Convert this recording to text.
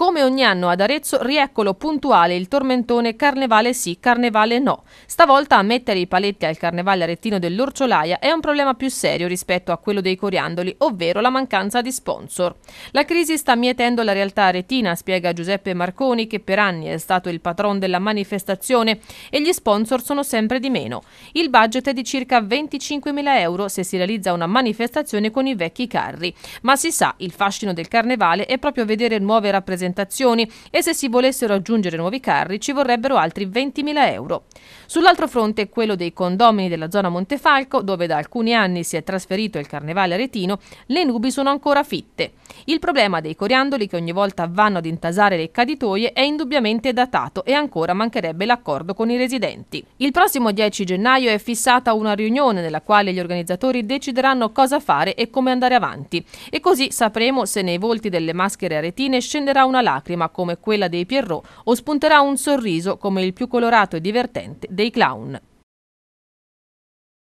Come ogni anno ad Arezzo, rieccolo puntuale il tormentone Carnevale sì, Carnevale no. Stavolta a mettere i paletti al Carnevale arettino dell'Orciolaia è un problema più serio rispetto a quello dei coriandoli, ovvero la mancanza di sponsor. La crisi sta mietendo la realtà aretina, spiega Giuseppe Marconi, che per anni è stato il patron della manifestazione e gli sponsor sono sempre di meno. Il budget è di circa 25.000 euro se si realizza una manifestazione con i vecchi carri. Ma si sa, il fascino del Carnevale è proprio vedere nuove rappresentazioni presentazioni e se si volessero aggiungere nuovi carri ci vorrebbero altri 20.000 euro. Sull'altro fronte quello dei condomini della zona Montefalco, dove da alcuni anni si è trasferito il carnevale aretino, le nubi sono ancora fitte. Il problema dei coriandoli che ogni volta vanno ad intasare le caditoie è indubbiamente datato e ancora mancherebbe l'accordo con i residenti. Il prossimo 10 gennaio è fissata una riunione nella quale gli organizzatori decideranno cosa fare e come andare avanti. E così sapremo se nei volti delle maschere aretine scenderà una una lacrima come quella dei Pierrot o spunterà un sorriso come il più colorato e divertente dei clown.